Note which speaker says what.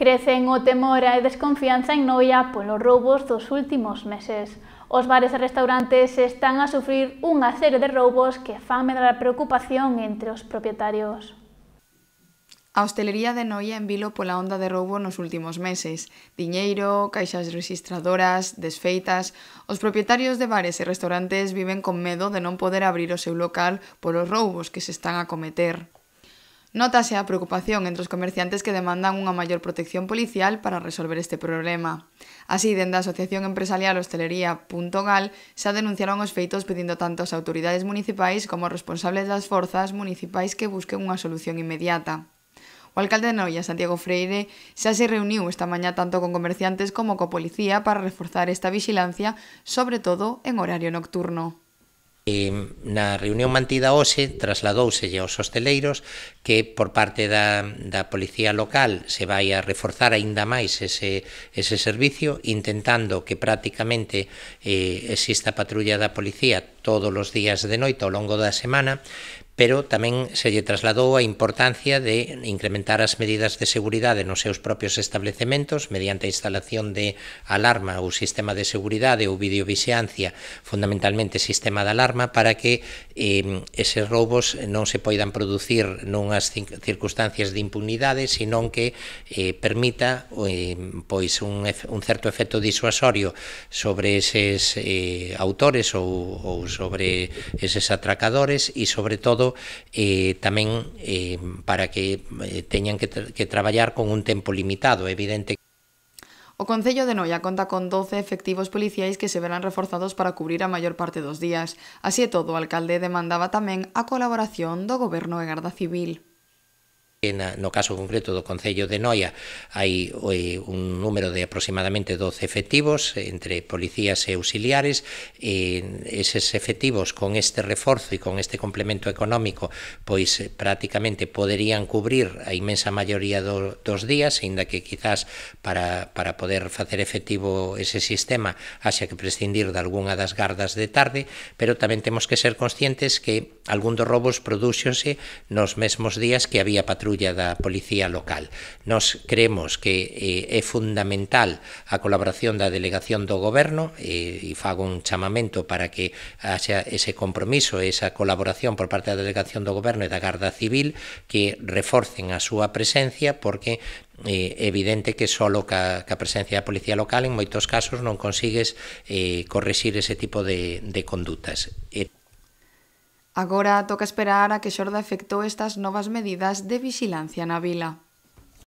Speaker 1: Crecen o temor e desconfianza en Noia polos roubos dos últimos meses. Os bares e restaurantes están a sufrir unha serie de roubos que fan medrar a preocupación entre os propietarios. A hostelería de Noia en Vilo pola onda de roubo nos últimos meses. Diñeiro, caixas registradoras, desfeitas... Os propietarios de bares e restaurantes viven con medo de non poder abrir o seu local polos roubos que se están a cometer. Nótase a preocupación entre os comerciantes que demandan unha maior protección policial para resolver este problema. Así, dende a Asociación Empresarial Hostelería.gal xa denunciaron os feitos pedindo tanto ás autoridades municipais como aos responsables das forzas municipais que busquen unha solución inmediata. O alcalde de Noia, Santiago Freire, xa se reuniu esta mañá tanto con comerciantes como co policía para reforzar esta vigilancia, sobre todo en horario nocturno.
Speaker 2: E na reunión mantida hoxe trasladouselle aos hosteleiros que por parte da, da policía local se vai a reforzar aínda máis ese, ese servicio intentando que prácticamente eh, exista patrulla da policía todos os días de noite ao longo da semana pero tamén se lle trasladou a importancia de incrementar as medidas de seguridade nos seus propios establecementos mediante a instalación de alarma ou sistema de seguridade ou videovixeancia, fundamentalmente sistema de alarma, para que eh, eses roubos non se poidan producir nunhas circunstancias de impunidade, senón que eh, permita eh, pois un, un certo efecto disuasorio sobre eses eh, autores ou, ou sobre eses atracadores e sobre todo todo eh, tamén eh, para que eh, teñan que, tra que traballar con un tempo limitado, evidente.
Speaker 1: O Concello de Noia conta con 12 efectivos policiais que se verán reforzados para cubrir a maior parte dos días. Así é todo, o alcalde demandaba tamén a colaboración do Goberno e Garda Civil
Speaker 2: que na, no caso concreto do Concello de Noia hai oi, eh, un número de aproximadamente 12 efectivos entre policías e auxiliares e eh, eses efectivos con este reforzo e con este complemento económico pois eh, prácticamente poderían cubrir a inmensa maioría do, dos días ainda que quizás para, para poder facer efectivo ese sistema haxa que prescindir de algunha das gardas de tarde pero tamén temos que ser conscientes que algún dos robos produxose nos mesmos días que había patrulla patrulla da Policía Local. Nos creemos que eh, é fundamental a colaboración da Delegación do Goberno eh, e fago un chamamento para que haxa ese compromiso, esa colaboración por parte da Delegación do Goberno e da Garda Civil que reforcen a súa presencia porque eh, evidente que só ca, ca presencia da policía local en moitos casos non consigues eh, correxir ese tipo de, de condutas. Eh,
Speaker 1: Agora toca esperar a que xorda efecto estas novas medidas de vixilancia na vila.